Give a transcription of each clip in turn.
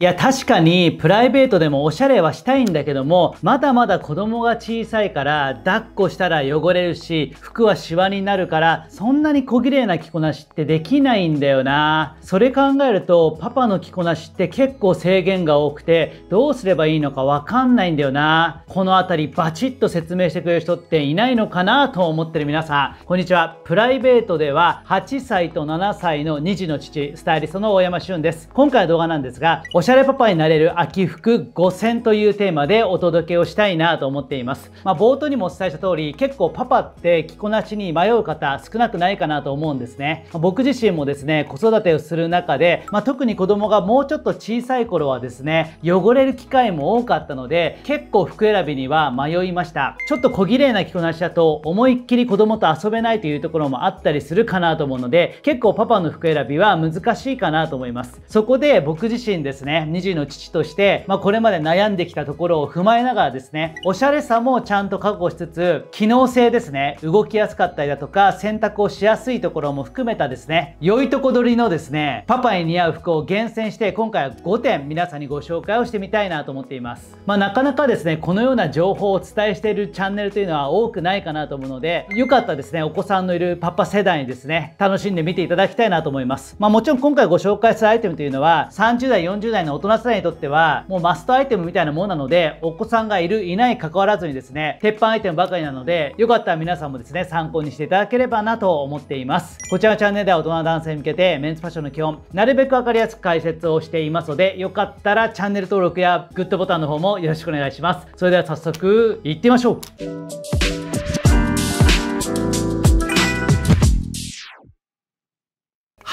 いや確かにプライベートでもおしゃれはしたいんだけどもまだまだ子供が小さいから抱っこしたら汚れるし服はシワになるからそんなに小綺麗な着こなしってできないんだよなそれ考えるとパパの着こなしって結構制限が多くてどうすればいいのかわかんないんだよなこの辺りバチッと説明してくれる人っていないのかなと思ってる皆さんこんにちはプライベートでは8歳と7歳の2児の父スタイリストの大山俊です今回動画なんですがしゃれパパになれる秋服5000というテーマでお届けをしたいなと思っています。まあ、冒頭にもお伝えした通り、結構パパって着こなしに迷う方少なくないかなと思うんですね。まあ、僕自身もですね、子育てをする中で、まあ、特に子供がもうちょっと小さい頃はですね、汚れる機会も多かったので、結構服選びには迷いました。ちょっと小綺麗な着こなしだと思いっきり子供と遊べないというところもあったりするかなと思うので、結構パパの服選びは難しいかなと思います。そこで僕自身ですね、ね、2児の父として、まあ、これまで悩んできたところを踏まえながらですね、おしゃれさもちゃんと確保しつつ、機能性ですね、動きやすかったりだとか、洗濯をしやすいところも含めたですね、良いとこ取りのですね、パパに似合う服を厳選して、今回は5点皆さんにご紹介をしてみたいなと思っています。まあ、なかなかですね、このような情報をお伝えしているチャンネルというのは多くないかなと思うので、よかったですね、お子さんのいるパパ世代にですね、楽しんで見ていただきたいなと思います。まあ、もちろん今回ご紹介するアイテムというのは、30代、40代の大人世代にとっては、もうマストアイテムみたいなものなので、お子さんがいる、いない関わらずにですね、鉄板アイテムばかりなので、よかったら皆さんもですね、参考にしていただければなと思っています。こちらのチャンネルでは大人の男性に向けて、メンズファッションの基本、なるべく分かりやすく解説をしていますので、よかったらチャンネル登録やグッドボタンの方もよろしくお願いします。それでは早速、いってみましょう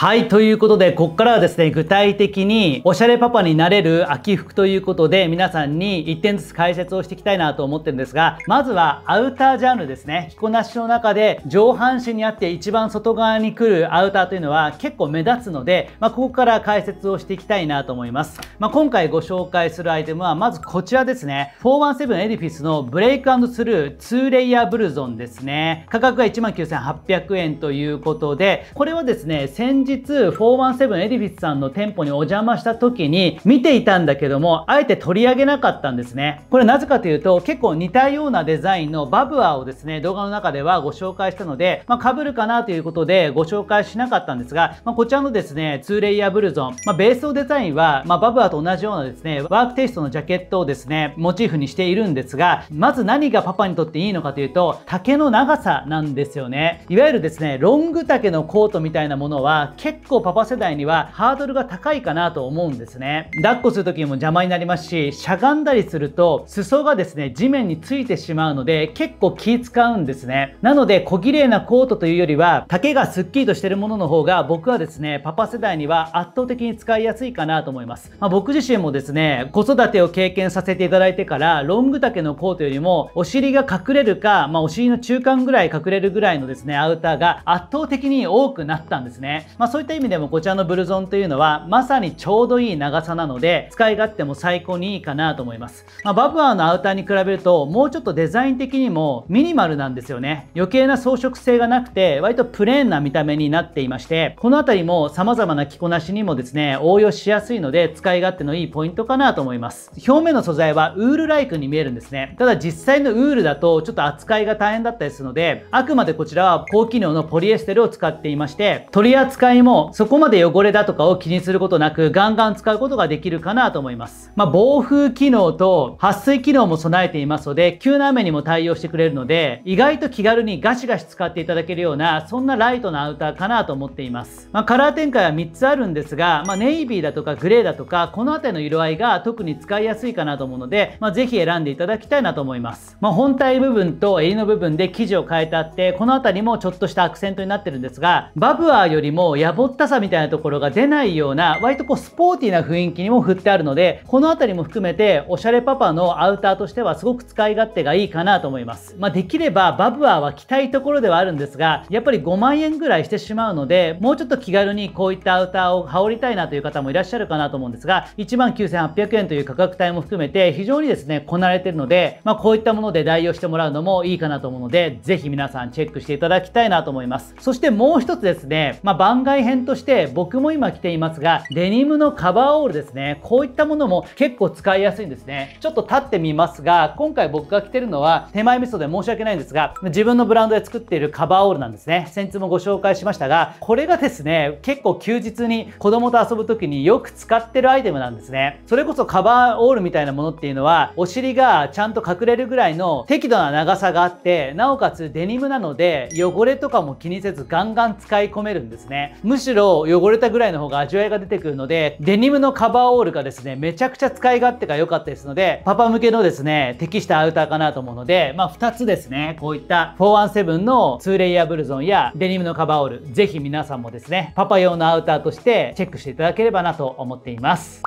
はい、ということで、こっからはですね、具体的に、おしゃれパパになれる秋服ということで、皆さんに1点ずつ解説をしていきたいなと思ってるんですが、まずはアウタージャンルですね。着こなしの中で、上半身にあって一番外側に来るアウターというのは結構目立つので、まあ、ここから解説をしていきたいなと思います。まあ、今回ご紹介するアイテムは、まずこちらですね。417エディフィスのブレイクスルー2レイヤーブルゾンですね。価格が19,800円ということで、これはですね、先日日417エディフィスさんの店舗にお邪魔した時に見ていたんだけどもあえて取り上げなかったんですねこれなぜかというと結構似たようなデザインのバブアをですね動画の中ではご紹介したのでまあ、被るかなということでご紹介しなかったんですが、まあ、こちらのですね2レイヤーブルゾン、まあ、ベースのデザインは、まバブアと同じようなですねワークテイストのジャケットをですねモチーフにしているんですがまず何がパパにとっていいのかというと丈の長さなんですよねいわゆるですねロング丈のコートみたいなものは結構パパ世代にはハードルが高いかなと思うんですね抱っこする時にも邪魔になりますししゃがんだりすると裾がですね地面についてしまうので結構気使うんですねなので小綺麗なコートというよりは丈がすっきりとしてるものの方が僕はですねパパ世代には圧倒的に使いやすいかなと思います、まあ、僕自身もですね子育てを経験させていただいてからロング丈のコートよりもお尻が隠れるか、まあ、お尻の中間ぐらい隠れるぐらいのですねアウターが圧倒的に多くなったんですね、まそういった意味でもこちらのブルゾンというのはまさにちょうどいい長さなので使い勝手も最高にいいかなと思います、まあ、バブアーのアウターに比べるともうちょっとデザイン的にもミニマルなんですよね余計な装飾性がなくて割とプレーンな見た目になっていましてこの辺りも様々な着こなしにもですね応用しやすいので使い勝手のいいポイントかなと思います表面の素材はウールライクに見えるんですねただ実際のウールだとちょっと扱いが大変だったりするのであくまでこちらは高機能のポリエステルを使っていまして取り扱いでもそこまで汚れだとかを気にすることなくガンガン使うことができるかなと思います。まあ、防風機能と撥水機能も備えていますので、急な雨にも対応してくれるので、意外と気軽にガシガシ使っていただけるような、そんなライトなアウターかなと思っています。まあ、カラー展開は3つあるんですが、まあ、ネイビーだとかグレーだとか、この辺りの色合いが特に使いやすいかなと思うので、まあ、ぜひ選んでいただきたいなと思います。まあ、本体部分と襟の部分で生地を変えてあって、この辺りもちょっとしたアクセントになってるんですが、バブアーよりもやぼったさみたいなところが出ないような割とこうスポーティーな雰囲気にも振ってあるのでこの辺りも含めておしゃれパパのアウターとしてはすごく使い勝手がいいかなと思います、まあ、できればバブアーは着たいところではあるんですがやっぱり5万円ぐらいしてしまうのでもうちょっと気軽にこういったアウターを羽織りたいなという方もいらっしゃるかなと思うんですが1万9800円という価格帯も含めて非常にですねこなれてるので、まあ、こういったもので代用してもらうのもいいかなと思うのでぜひ皆さんチェックしていただきたいなと思いますそしてもう一つですね、まあ、番外外編として僕も今着ていますがデニムのカバーオールですねこういったものも結構使いやすいんですねちょっと立ってみますが今回僕が着てるのは手前味噌で申し訳ないんですが自分のブランドで作っているカバーオールなんですね先日もご紹介しましたがこれがですね結構休日に子供と遊ぶ時によく使ってるアイテムなんですねそれこそカバーオールみたいなものっていうのはお尻がちゃんと隠れるぐらいの適度な長さがあってなおかつデニムなので汚れとかも気にせずガンガン使い込めるんですねむしろ汚れたぐらいの方が味わいが出てくるのでデニムのカバーオールがですねめちゃくちゃ使い勝手が良かったですのでパパ向けのですね適したアウターかなと思うので、まあ、2つですねこういった417の2レイヤーブルゾンやデニムのカバーオールぜひ皆さんもですねパパ用のアウターとしてチェックしていただければなと思っています。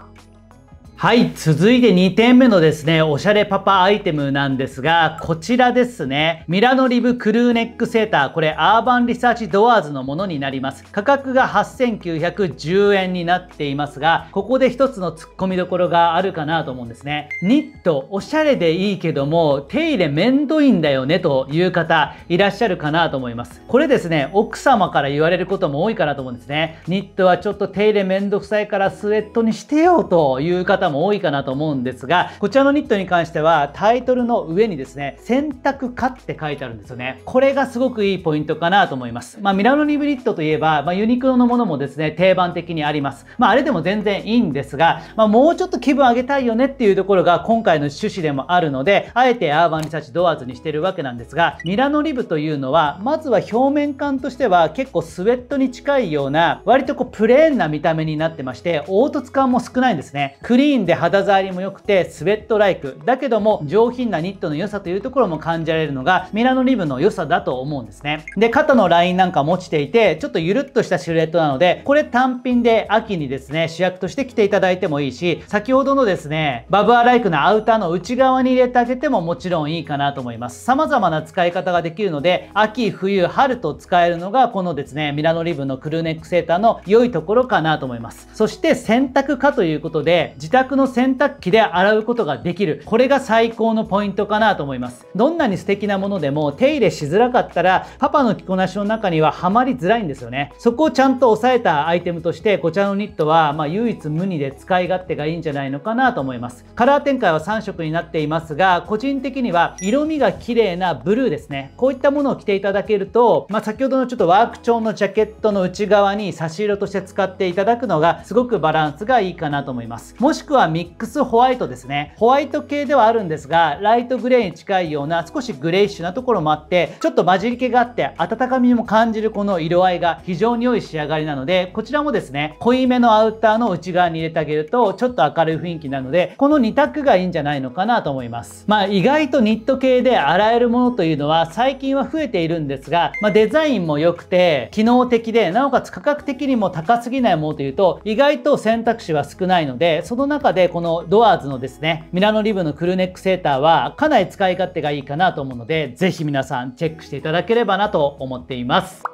はい続いて2点目のですねおしゃれパパアイテムなんですがこちらですねミラノリブクルーネックセーターこれアーバンリサーチドアーズのものになります価格が8910円になっていますがここで一つのツッコミどころがあるかなと思うんですねニットおしゃれでいいけども手入れめんどいんだよねという方いらっしゃるかなと思いますこれですね奥様から言われることも多いかなと思うんですねニットはちょっと手入れめんどくさいからスウェットにしてよという方方も多いかなと思うんですが、こちらのニットに関してはタイトルの上にですね、洗濯かって書いてあるんですよね。これがすごくいいポイントかなと思います。まあ、ミラノリブリッドといえば、まあ、ユニクロのものもですね、定番的にあります。まあ、あれでも全然いいんですが、まあ、もうちょっと気分上げたいよねっていうところが今回の趣旨でもあるので、あえてアーバンリサーチドアーズにしてるわけなんですが、ミラノリブというのは、まずは表面感としては結構スウェットに近いような、割とこうプレーンな見た目になってまして、凹凸感も少ないんですね。クリーンーンで肌触りも良くてスウェットライクだけども上品なニットの良さというところも感じられるのがミラノリブの良さだと思うんですねで肩のラインなんかも落ちていてちょっとゆるっとしたシルエットなのでこれ単品で秋にですね主役として着ていただいてもいいし先ほどのですねバブアライクのアウターの内側に入れてあげてももちろんいいかなと思います様々な使い方ができるので秋冬春と使えるのがこのですねミラノリブのクルーネックセーターの良いところかなと思いますそして洗濯かということで自宅の洗濯機で洗うことができるこれが最高のポイントかなと思いますどんなに素敵なものでも手入れしづらかったらパパの着こなしの中にはハマりづらいんですよねそこをちゃんと押さえたアイテムとしてこちらのニットは、まあ、唯一無二で使い勝手がいいんじゃないのかなと思いますカラー展開は3色になっていますが個人的には色味が綺麗なブルーですねこういったものを着ていただけると、まあ、先ほどのちょっとワーク調のジャケットの内側に差し色として使っていただくのがすごくバランスがいいかなと思いますもしくくはミックスホワイトですね。ホワイト系ではあるんですが、ライトグレーに近いような少しグレイッシュなところもあって、ちょっと混じり気があって温かみも感じるこの色合いが非常に良い仕上がりなので、こちらもですね、濃いめのアウターの内側に入れてあげると、ちょっと明るい雰囲気なので、この2択がいいんじゃないのかなと思います。まあ意外とニット系で洗えるものというのは最近は増えているんですが、まあ、デザインも良くて、機能的で、なおかつ価格的にも高すぎないものというと、意外と選択肢は少ないので、その中中でこのドアーズのですねミラノリブのクルーネックセーターはかなり使い勝手がいいかなと思うので是非皆さんチェックしていただければなと思っています。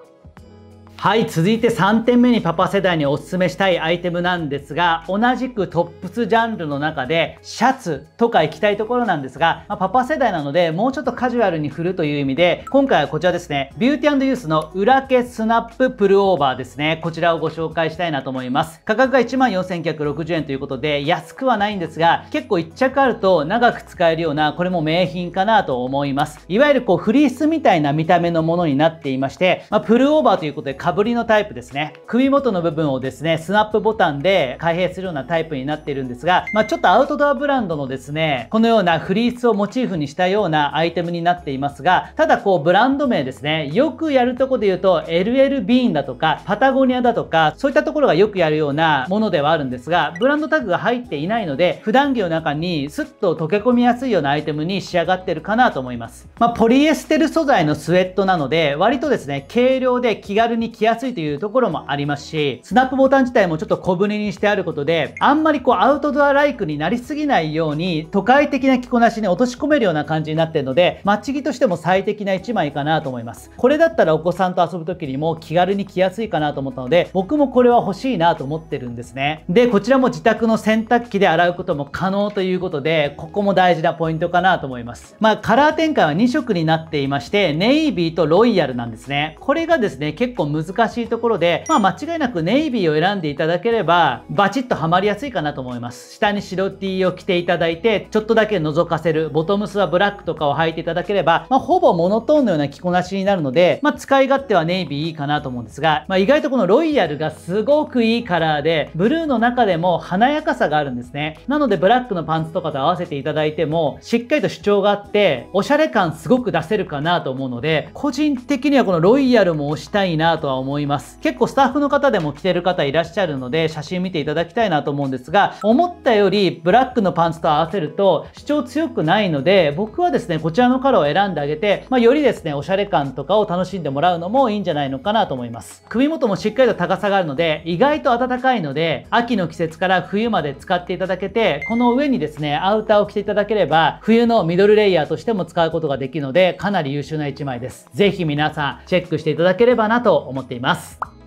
はい続いて3点目にパパ世代におすすめしたいアイテムなんですが同じくトップスジャンルの中でシャツとか行きたいところなんですが、まあ、パパ世代なのでもうちょっとカジュアルに振るという意味で今回はこちらですねビューティーユースの裏毛スナッププルオーバーですねこちらをご紹介したいなと思います価格が14,960円ということで安くはないんですが結構1着あると長く使えるようなこれも名品かなと思いますいわゆるこうフリースみたいな見た目のものになっていまして、まあ、プルオーバーということで羽りのタイプですね首元の部分をですねスナップボタンで開閉するようなタイプになっているんですが、まあ、ちょっとアウトドアブランドのですねこのようなフリースをモチーフにしたようなアイテムになっていますがただこうブランド名ですねよくやるとこで言うと LL ビーンだとかパタゴニアだとかそういったところがよくやるようなものではあるんですがブランドタグが入っていないので普段着の中にスッと溶け込みやすいようなアイテムに仕上がってるかなと思います、まあ、ポリエステル素材のスウェットなので割とですね軽量で気軽に着着やすいというところもありますし、スナップボタン自体もちょっと小舟にしてあることで、あんまりこうアウトドアライクになりすぎないように、都会的な着こなしに落とし込めるような感じになってるので、待ち着としても最適な1枚かなと思います。これだったらお子さんと遊ぶ時にも気軽に着やすいかなと思ったので、僕もこれは欲しいなと思ってるんですね。で、こちらも自宅の洗濯機で洗うことも可能ということで、ここも大事なポイントかなと思います。まあ、カラー展開は2色になっていまして、ネイビーとロイヤルなんですね。これがですね、結構難難しいところで、まあ、間違いなくネイビーを選んでいただければバチッとはまりやすいかなと思います下に白 T を着ていただいてちょっとだけ覗かせるボトムスはブラックとかを履いていただければ、まあ、ほぼモノトーンのような着こなしになるので、まあ、使い勝手はネイビーいいかなと思うんですが、まあ、意外とこのロイヤルがすごくいいカラーでブルーの中でも華やかさがあるんですねなのでブラックのパンツとかと合わせていただいてもしっかりと主張があっておしゃれ感すごく出せるかなと思うので個人的にはこのロイヤルも押したいなとは思います結構スタッフの方でも着てる方いらっしゃるので写真見ていただきたいなと思うんですが思ったよりブラックのパンツと合わせると主張強くないので僕はですねこちらのカラーを選んであげて、まあ、よりですねおしゃれ感とかを楽しんでもらうのもいいんじゃないのかなと思います首元もしっかりと高さがあるので意外と暖かいので秋の季節から冬まで使っていただけてこの上にですねアウターを着ていただければ冬のミドルレイヤーとしても使うことができるのでかなり優秀な1枚です是非皆さんチェックしていただければなと思います思っています。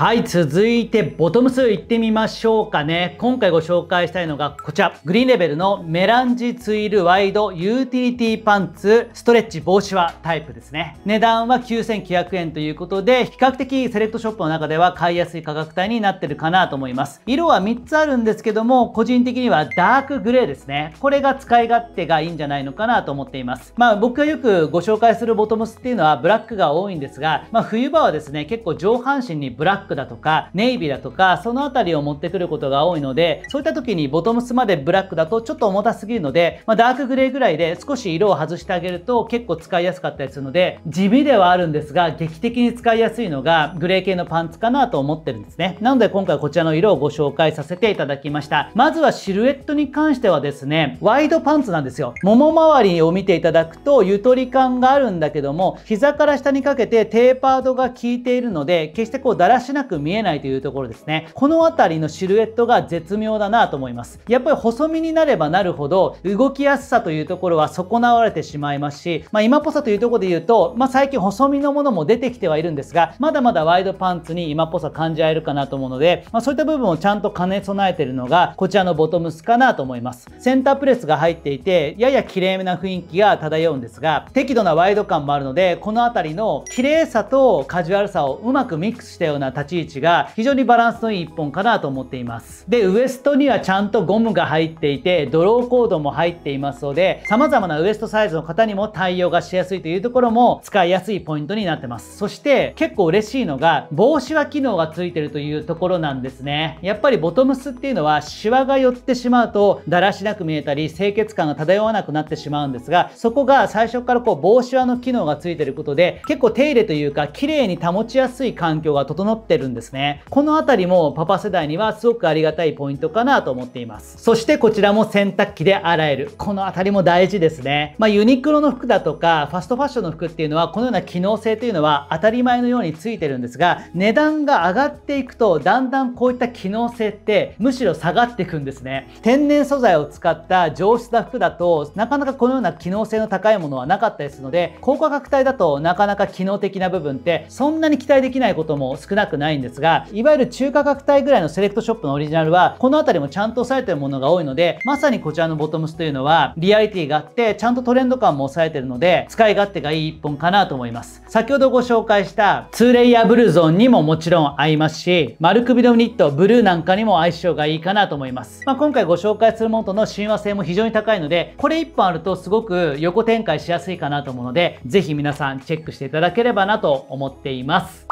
はい、続いてボトムスいってみましょうかね。今回ご紹介したいのがこちら。グリーンレベルのメランジツイルワイドユーティリティパンツストレッチ防止はタイプですね。値段は9900円ということで、比較的セレクトショップの中では買いやすい価格帯になってるかなと思います。色は3つあるんですけども、個人的にはダークグレーですね。これが使い勝手がいいんじゃないのかなと思っています。まあ僕がよくご紹介するボトムスっていうのはブラックが多いんですが、まあ冬場はですね、結構上半身にブラッククだとかネイビーだとかその辺りを持ってくることが多いのでそういった時にボトムスまでブラックだとちょっと重たすぎるので、まあ、ダークグレーぐらいで少し色を外してあげると結構使いやすかったりするので地味ではあるんですが劇的に使いやすいのがグレー系のパンツかなと思ってるんですねなので今回こちらの色をご紹介させていただきましたまずはシルエットに関してはですねワイドパンツなんですよもも周りを見ていただくとゆとり感があるんだけども膝から下にかけてテーパードが効いているので決してこうだらしななく見えないというところですね。この辺りのシルエットが絶妙だなと思います。やっぱり細身になればなるほど、動きやすさというところは損なわれてしまいますし、まあ、今っぽさというところで言うと、まあ、最近細身のものも出てきてはいるんですが、まだまだワイドパンツに今っぽさ感じられるかなと思うので、まあ、そういった部分をちゃんと兼ね備えてるのが、こちらのボトムスかなと思います。センタープレスが入っていて、やや綺麗めな雰囲気が漂うんですが、適度なワイド感もあるので、この辺りの綺麗さとカジュアルさをうまくミックスしたような立ち位置が非常にバランスのいい1本かなと思っていますでウエストにはちゃんとゴムが入っていてドローコードも入っていますので様々なウエストサイズの方にも対応がしやすいというところも使いやすいポイントになってますそして結構嬉しいのが帽子は機能がついてるというところなんですねやっぱりボトムスっていうのはシワが寄ってしまうとだらしなく見えたり清潔感が漂わなくなってしまうんですがそこが最初からこう帽子輪の機能がついてることで結構手入れというか綺麗に保ちやすい環境が整ってってるんですね。このあたりもパパ世代にはすごくありがたいポイントかなと思っています。そしてこちらも洗濯機で洗える。このあたりも大事ですね。まあ、ユニクロの服だとか、ファストファッションの服っていうのは、このような機能性というのは当たり前のようについてるんですが、値段が上がっていくと、だんだんこういった機能性ってむしろ下がっていくんですね。天然素材を使った上質な服だと、なかなかこのような機能性の高いものはなかったりするので、高価格帯だとなかなか機能的な部分ってそんなに期待できないことも少なくないんですが、いわゆる中価格帯ぐらいのセレクトショップのオリジナルは、この辺りもちゃんと抑えてるものが多いので、まさにこちらのボトムスというのは、リアリティがあって、ちゃんとトレンド感も抑えてるので、使い勝手がいい一本かなと思います。先ほどご紹介した2レイヤーブルーゾーンにももちろん合いますし、丸首のニット、ブルーなんかにも相性がいいかなと思います。まあ、今回ご紹介するものとの親和性も非常に高いので、これ1本あるとすごく横展開しやすいかなと思うので、ぜひ皆さんチェックしていただければなと思っています。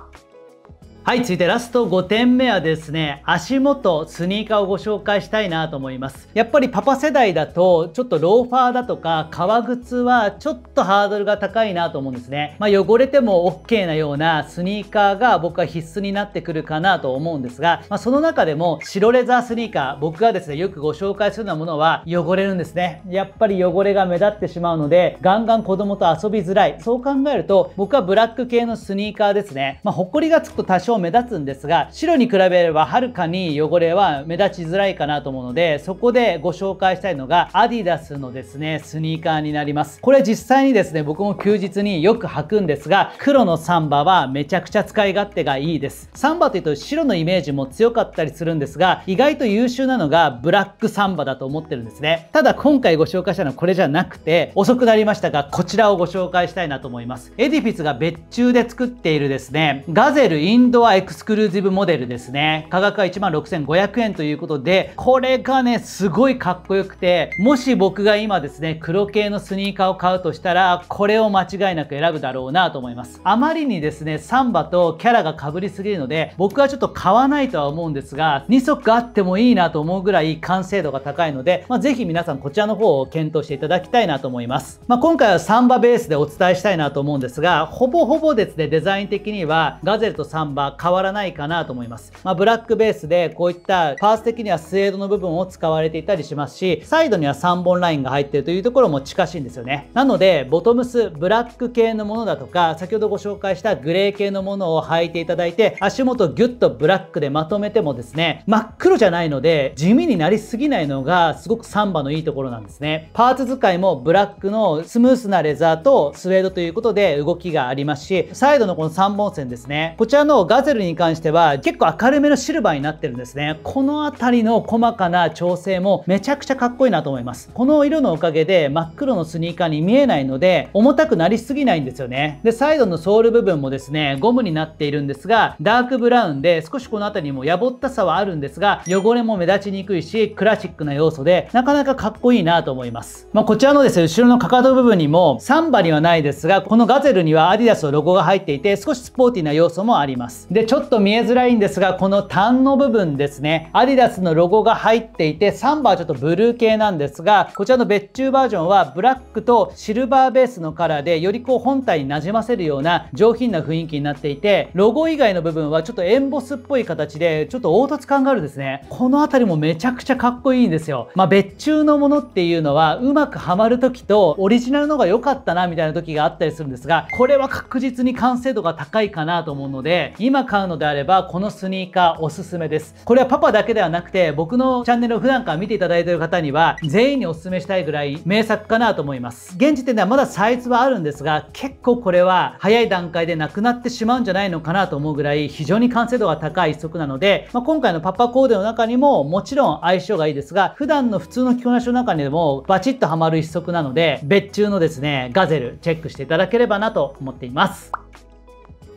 はい続いてラスト5点目はですね足元スニーカーをご紹介したいなと思いますやっぱりパパ世代だとちょっとローファーだとか革靴はちょっとハードルが高いなと思うんですね、まあ、汚れても OK なようなスニーカーが僕は必須になってくるかなと思うんですが、まあ、その中でも白レザースニーカー僕がですねよくご紹介するようなものは汚れるんですねやっぱり汚れが目立ってしまうのでガンガン子供と遊びづらいそう考えると僕はブラック系のスニーカーですねまあ、埃がつくと多少目立つんですが白に比べればはるかに汚れは目立ちづらいかなと思うのでそこでご紹介したいのがアディダスのですねスニーカーになりますこれ実際にですね僕も休日によく履くんですが黒のサンバはめちゃくちゃ使い勝手がいいですサンバというと白のイメージも強かったりするんですが意外と優秀なのがブラックサンバだと思ってるんですねただ今回ご紹介したのはこれじゃなくて遅くなりましたがこちらをご紹介したいなと思いますエディフィスが別注で作っているですねガゼルインドはエクスクルーシブモデルですね。価格は16,500万円ということで、これがね、すごいかっこよくて、もし僕が今ですね、黒系のスニーカーを買うとしたら、これを間違いなく選ぶだろうなと思います。あまりにですね、サンバとキャラが被りすぎるので、僕はちょっと買わないとは思うんですが、2足あってもいいなと思うぐらい完成度が高いので、まあ、ぜひ皆さんこちらの方を検討していただきたいなと思います。まあ、今回はサンバベースでお伝えしたいなと思うんですが、ほぼほぼですね、デザイン的にはガゼルとサンバは変わらないかなと思います。まあ、ブラックベースでこういったパーツ的にはスエードの部分を使われていたりしますし、サイドには3本ラインが入ってるというところも近しいんですよね。なので、ボトムス、ブラック系のものだとか、先ほどご紹介したグレー系のものを履いていただいて、足元ギュッとブラックでまとめてもですね、真っ黒じゃないので、地味になりすぎないのがすごくサンバのいいところなんですね。パーツ使いもブラックのスムースなレザーとスウェードということで動きがありますし、サイドのこの3本線ですね、こちらのガゼルに関しては結構明るめのシルバーになってるんですねこの辺りの細かな調整もめちゃくちゃかっこいいなと思いますこの色のおかげで真っ黒のスニーカーに見えないので重たくなりすぎないんですよねでサイドのソール部分もですねゴムになっているんですがダークブラウンで少しこの辺りもやぼったさはあるんですが汚れも目立ちにくいしクラシックな要素でなかなかかっこいいなと思います、まあ、こちらのですね後ろのかかと部分にもサンバにはないですがこのガゼルにはアディダスのロゴが入っていて少しスポーティーな要素もありますでちょっと見えづらいんですがこの単の部分ですねアディダスのロゴが入っていてサンバはちょっとブルー系なんですがこちらの別注バージョンはブラックとシルバーベースのカラーでよりこう本体になじませるような上品な雰囲気になっていてロゴ以外の部分はちょっとエンボスっぽい形でちょっと凹凸感があるんですねこの辺りもめちゃくちゃかっこいいんですよまあ、別注のものっていうのはうまくはまる時とオリジナルのが良かったなみたいな時があったりするんですがこれは確実に完成度が高いかなと思うので今買うのであればこのスニーカーおすすめですこれはパパだけではなくて僕のチャンネルを普段から見ていただいている方には全員におすすめしたいぐらい名作かなと思います現時点ではまだサイズはあるんですが結構これは早い段階でなくなってしまうんじゃないのかなと思うぐらい非常に完成度が高い一足なので、まあ、今回のパパコーデの中にももちろん相性がいいですが普段の普通の着こなしの中にでもバチッとはまる一足なので別注のですねガゼルチェックしていただければなと思っています。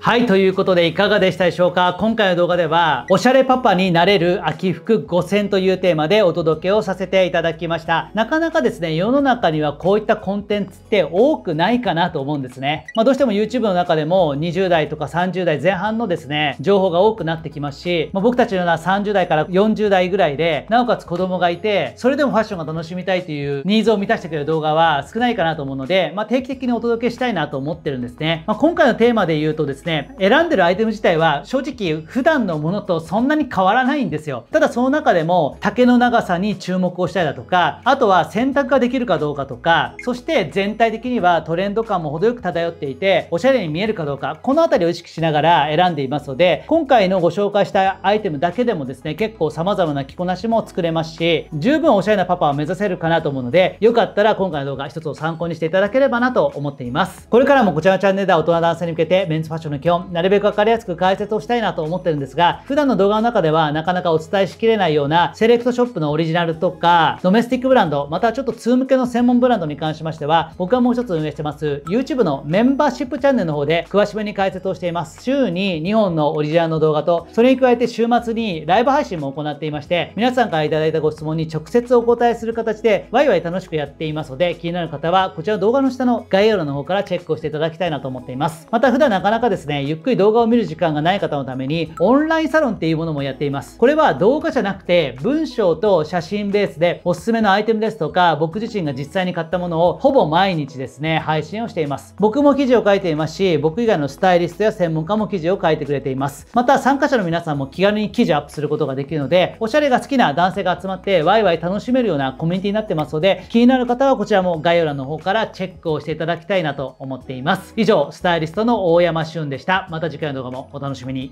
はい、ということでいかがでしたでしょうか今回の動画では、おしゃれパパになれる秋服5選というテーマでお届けをさせていただきました。なかなかですね、世の中にはこういったコンテンツって多くないかなと思うんですね。まあ、どうしても YouTube の中でも20代とか30代前半のですね、情報が多くなってきますし、まあ、僕たちのような30代から40代ぐらいで、なおかつ子供がいて、それでもファッションが楽しみたいというニーズを満たしてくれる動画は少ないかなと思うので、まあ、定期的にお届けしたいなと思ってるんですね。ま今回のテーマで言うとですね、ね、選んでるアイテム自体は正直普段のものとそんなに変わらないんですよ。ただその中でも丈の長さに注目をしたりだとか、あとは洗濯ができるかどうかとか、そして全体的にはトレンド感も程よく漂っていて、おしゃれに見えるかどうか、この辺りを意識しながら選んでいますので、今回のご紹介したアイテムだけでもですね、結構様々な着こなしも作れますし、十分おしゃれなパパを目指せるかなと思うので、よかったら今回の動画一つを参考にしていただければなと思っています。これからもこちらのチャンネルでは大人男性に向けてメンズファッションの基本、なるべく分かりやすく解説をしたいなと思ってるんですが、普段の動画の中ではなかなかお伝えしきれないような、セレクトショップのオリジナルとか、ドメスティックブランド、またちょっと通向けの専門ブランドに関しましては、僕はもう一つ運営してます、YouTube のメンバーシップチャンネルの方で詳しめに解説をしています。週に2本のオリジナルの動画と、それに加えて週末にライブ配信も行っていまして、皆さんから頂いたご質問に直接お答えする形で、ワイワイ楽しくやっていますので、気になる方は、こちら動画の下の概要欄の方からチェックをしていただきたいなと思っています。また普段なかなかですね、ね、ゆっくり動画を見る時間がない方のために、オンラインサロンっていうものもやっています。これは動画じゃなくて、文章と写真ベースで、おすすめのアイテムですとか、僕自身が実際に買ったものを、ほぼ毎日ですね、配信をしています。僕も記事を書いていますし、僕以外のスタイリストや専門家も記事を書いてくれています。また、参加者の皆さんも気軽に記事アップすることができるので、おしゃれが好きな男性が集まって、ワイワイ楽しめるようなコミュニティになってますので、気になる方はこちらも概要欄の方からチェックをしていただきたいなと思っています。以上、スタイリストの大山俊でした。した。また次回の動画もお楽しみに。